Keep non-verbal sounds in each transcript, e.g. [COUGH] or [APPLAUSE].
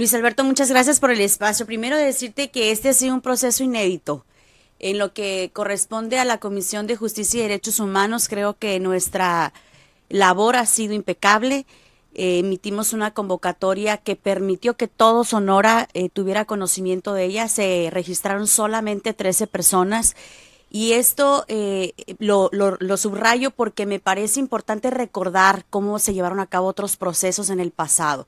Luis Alberto, muchas gracias por el espacio. Primero decirte que este ha sido un proceso inédito. En lo que corresponde a la Comisión de Justicia y Derechos Humanos, creo que nuestra labor ha sido impecable. Eh, emitimos una convocatoria que permitió que todo Sonora eh, tuviera conocimiento de ella. Se registraron solamente 13 personas. Y esto eh, lo, subrayo porque me parece importante recordar cómo se llevaron a cabo otros procesos en el pasado.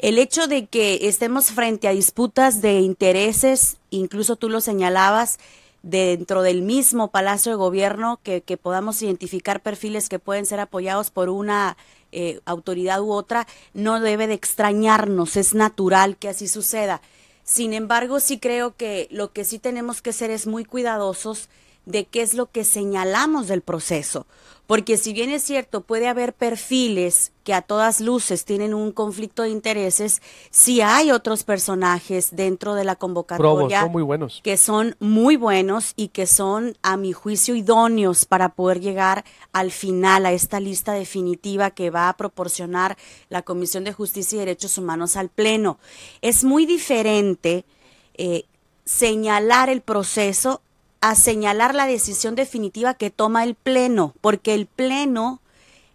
El hecho de que estemos frente a disputas de intereses, incluso tú lo señalabas, dentro del mismo Palacio de Gobierno, que, podamos identificar perfiles que pueden ser apoyados por una eh, autoridad u otra, no debe de extrañarnos, es natural que así suceda. Sin embargo, sí creo que lo que sí tenemos que ser es muy cuidadosos de qué es lo que señalamos del proceso, porque si bien es cierto, puede haber perfiles que a todas luces tienen un conflicto de intereses, si hay otros personajes dentro de la convocatoria muy buenos. que son muy buenos y que son, a mi juicio, idóneos para poder llegar al final a esta lista definitiva que va a proporcionar la Comisión de Justicia y Derechos Humanos al Pleno. Es muy diferente eh, señalar el proceso a señalar la decisión definitiva que toma el Pleno, porque el Pleno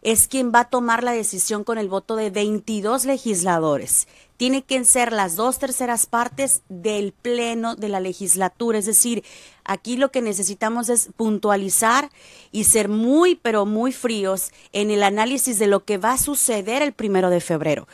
es quien va a tomar la decisión con el voto de 22 legisladores. Tiene que ser las dos terceras partes del Pleno de la legislatura. Es decir, aquí lo que necesitamos es puntualizar y ser muy, pero muy fríos en el análisis de lo que va a suceder el primero de febrero.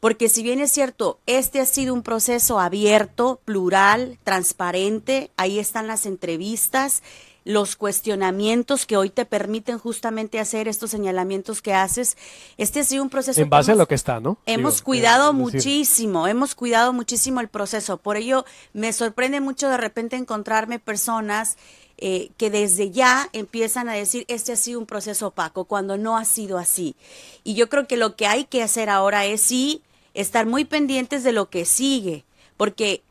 Porque si bien es cierto, este ha sido un proceso abierto, plural, transparente, ahí están las entrevistas, los cuestionamientos que hoy te permiten justamente hacer estos señalamientos que haces. Este ha sido un proceso... En base a lo que está, ¿no? Hemos cuidado muchísimo, hemos cuidado muchísimo el proceso. Por ello, me sorprende mucho de repente encontrarme personas eh, que desde ya empiezan a decir, este ha sido un proceso opaco, cuando no ha sido así. Y yo creo que lo que hay que hacer ahora es sí estar muy pendientes de lo que sigue, porque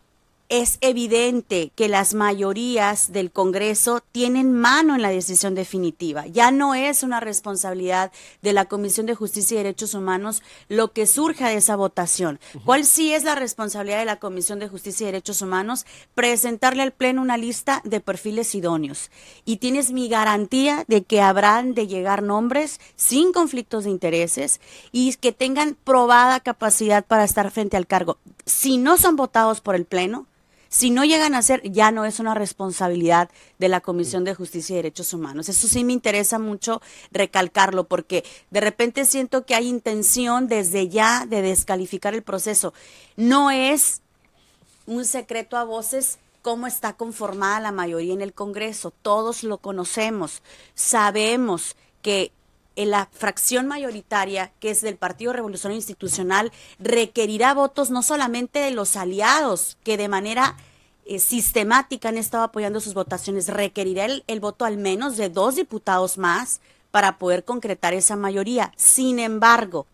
es evidente que las mayorías del Congreso tienen mano en la decisión definitiva. Ya no es una responsabilidad de la Comisión de Justicia y Derechos Humanos lo que surja de esa votación. ¿Cuál sí es la responsabilidad de la Comisión de Justicia y Derechos Humanos? Presentarle al Pleno una lista de perfiles idóneos. Y tienes mi garantía de que habrán de llegar nombres sin conflictos de intereses y que tengan probada capacidad para estar frente al cargo si no son votados por el Pleno, si no llegan a ser, ya no es una responsabilidad de la Comisión de Justicia y Derechos Humanos. Eso sí me interesa mucho recalcarlo porque de repente siento que hay intención desde ya de descalificar el proceso. No es un secreto a voces cómo está conformada la mayoría en el Congreso. Todos lo conocemos, sabemos que la fracción mayoritaria, que es del Partido Revolucionario Institucional, requerirá votos no solamente de los aliados, que de manera eh, sistemática han estado apoyando sus votaciones, requerirá el voto al menos de dos diputados más para poder concretar esa mayoría. Sin embargo,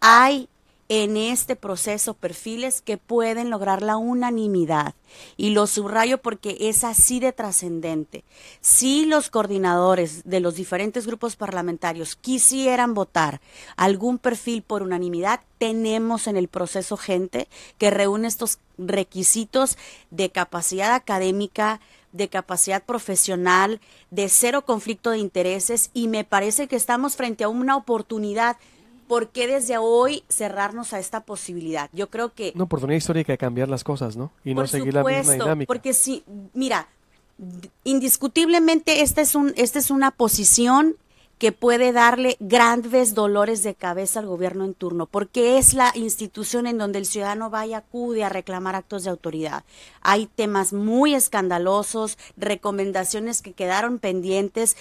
hay en este proceso perfiles que pueden lograr la unanimidad. Y lo subrayo porque es así de trascendente. Si los coordinadores de los diferentes grupos parlamentarios quisieran votar algún perfil por unanimidad, tenemos en el proceso gente que reúne estos requisitos de capacidad académica, de capacidad profesional, de cero conflicto de intereses y me parece que estamos frente a una oportunidad ¿por qué desde hoy cerrarnos a esta posibilidad? Yo creo que... Una oportunidad histórica de cambiar las cosas, ¿no? Y no seguir la misma dinámica. Porque si, mira, indiscutiblemente esta es, un, esta es una posición que puede darle grandes dolores de cabeza al gobierno en turno, porque es la institución en donde el ciudadano va y acude a reclamar actos de autoridad. Hay temas muy escandalosos, recomendaciones que quedaron pendientes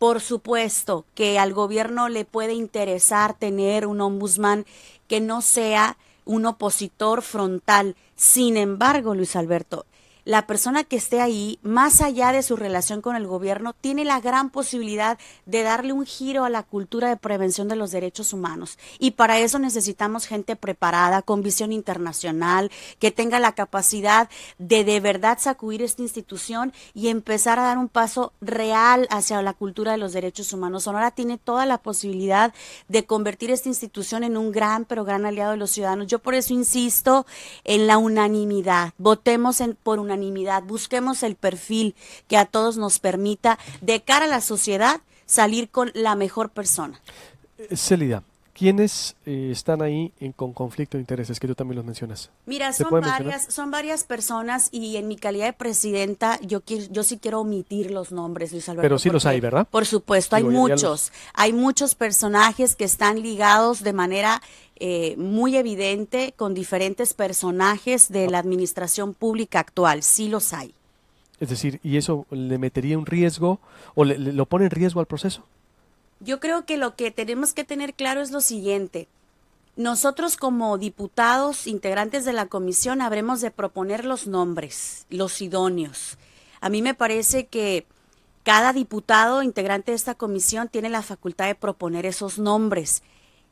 por supuesto que al gobierno le puede interesar tener un ombudsman que no sea un opositor frontal. Sin embargo, Luis Alberto, la persona que esté ahí, más allá de su relación con el gobierno, tiene la gran posibilidad de darle un giro a la cultura de prevención de los derechos humanos. Y para eso necesitamos gente preparada, con visión internacional, que tenga la capacidad de de verdad sacudir esta institución y empezar a dar un paso real hacia la cultura de los derechos humanos. Sonora tiene toda la posibilidad de convertir esta institución en un gran, pero gran aliado de los ciudadanos. Yo por eso insisto en la unanimidad. Votemos en, por unanimidad unanimidad, busquemos el perfil que a todos nos permita, de cara a la sociedad, salir con la mejor persona. Eh, Celia, ¿Quiénes eh, están ahí en, con conflicto de intereses? Que tú también los mencionas. Mira, son varias, son varias personas y en mi calidad de presidenta yo, yo sí quiero omitir los nombres, Luis Alberto. Pero sí los hay, ¿verdad? Por supuesto, hay muchos. Hay muchos personajes que están ligados de manera eh, muy evidente con diferentes personajes de la administración pública actual. Sí los hay. Es decir, ¿y eso le metería un riesgo o lo pone en riesgo al proceso? Yo creo que lo que tenemos que tener claro es lo siguiente. Nosotros como diputados integrantes de la comisión habremos de proponer los nombres, los idóneos. A mí me parece que cada diputado integrante de esta comisión tiene la facultad de proponer esos nombres.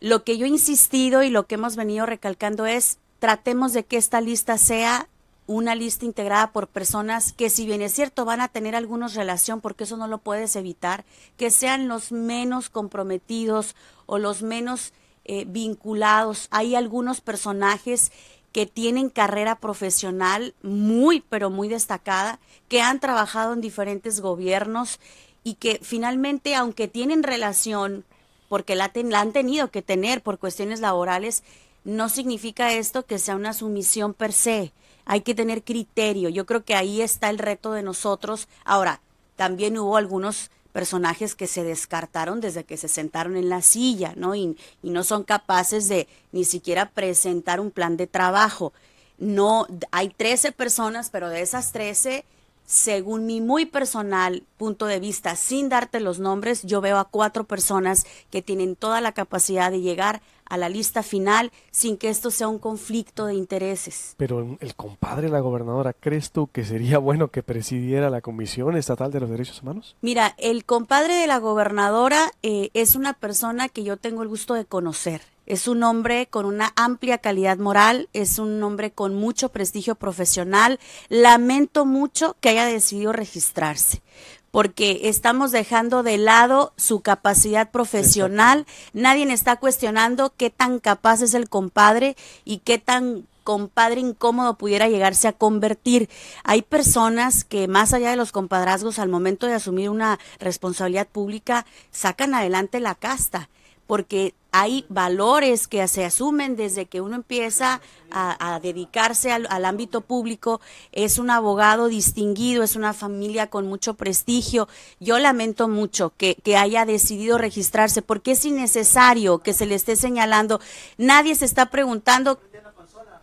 Lo que yo he insistido y lo que hemos venido recalcando es tratemos de que esta lista sea una lista integrada por personas que si bien es cierto van a tener algunos relación, porque eso no lo puedes evitar, que sean los menos comprometidos o los menos eh, vinculados. Hay algunos personajes que tienen carrera profesional muy, pero muy destacada, que han trabajado en diferentes gobiernos y que finalmente, aunque tienen relación, porque la han tenido que tener por cuestiones laborales, no significa esto que sea una sumisión per se. Hay que tener criterio. Yo creo que ahí está el reto de nosotros. Ahora, también hubo algunos personajes que se descartaron desde que se sentaron en la silla, ¿no? Y, no son capaces de ni siquiera presentar un plan de trabajo. No, hay 13 personas, pero de esas 13 según mi muy personal punto de vista, sin darte los nombres, yo veo a cuatro personas que tienen toda la capacidad de llegar a la lista final sin que esto sea un conflicto de intereses. Pero el compadre de la gobernadora, ¿crees tú que sería [LAUGHS] bueno que presidiera la Comisión Estatal de los Derechos Humanos? Mira, el compadre de la gobernadora eh, es una persona que yo tengo el gusto de conocer. Es un hombre con una amplia calidad moral, es un hombre con mucho prestigio profesional. Lamento mucho que haya decidido registrarse porque estamos dejando de lado su capacidad profesional. Nadie está cuestionando qué tan capaz es el compadre y qué tan compadre incómodo pudiera llegarse a convertir. Hay personas que más allá de los compadrazgos, al momento de asumir una responsabilidad pública, sacan adelante la casta porque hay valores que se asumen desde que uno empieza a, dedicarse al, ámbito público. Es un abogado distinguido, es una familia con mucho prestigio. Yo lamento mucho que, que haya decidido registrarse porque es innecesario que se le esté señalando. Nadie se está preguntando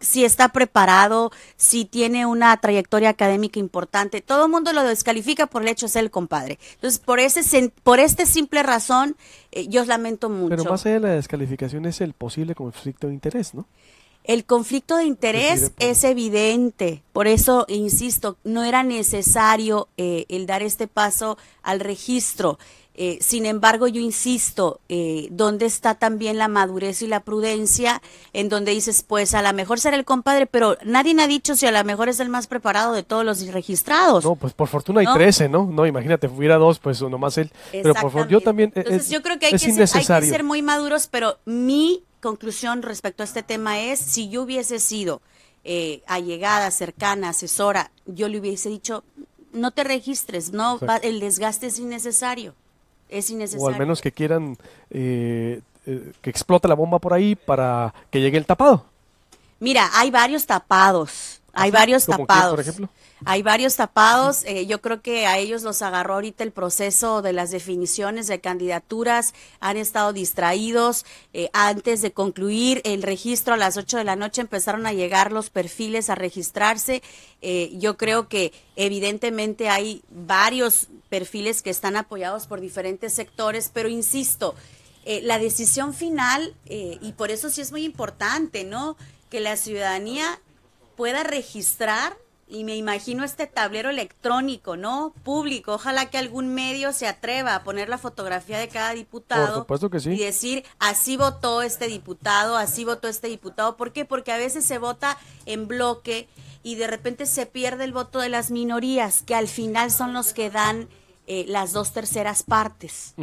si está preparado, si tiene una trayectoria académica importante. Todo el mundo lo descalifica por el hecho de ser el compadre. Entonces, por, ese, por esta simple razón, eh, yo os lamento mucho. Pero más allá de la descalificación es el posible conflicto de interés, ¿no? El conflicto de interés es evidente, por eso, insisto, no era necesario eh, el dar este paso al registro. Eh, sin embargo, yo insisto, eh, ¿dónde está también la madurez y la prudencia? En donde dices, pues a lo mejor será el compadre, pero nadie me ha dicho si a lo mejor es el más preparado de todos los registrados. No, pues por fortuna hay trece, 13, ¿no? No, imagínate, hubiera dos, pues uno más él. Pero por yo también. Entonces yo creo que hay que ser muy maduros, pero mi conclusión respecto a este tema es, si yo hubiese sido eh, allegada, cercana, asesora, yo le hubiese dicho, no te registres, no, el desgaste es innecesario, es innecesario. O al menos que quieran eh, eh, que explote la bomba por ahí para que llegue el tapado. Mira, hay varios tapados. Hay varios tapados. Hay eh, varios tapados. yo creo que a ellos los agarró ahorita el proceso de las definiciones de candidaturas. Han estado distraídos. Eh, antes de concluir el registro a las 8 de la noche empezaron a llegar los perfiles a registrarse. Eh, yo creo que evidentemente hay varios perfiles que están apoyados por diferentes sectores, pero insisto, la decisión final, y por eso sí es muy importante, ¿no? que la ciudadanía pueda registrar y me imagino este tablero electrónico, ¿no? Público. Ojalá que algún medio se atreva a poner la fotografía de cada diputado. sí. Y decir, así votó este diputado, así votó este diputado. ¿Por qué? Porque a veces se vota en bloque y de repente se pierde el voto de las minorías, que al final son los que dan eh, las dos terceras partes.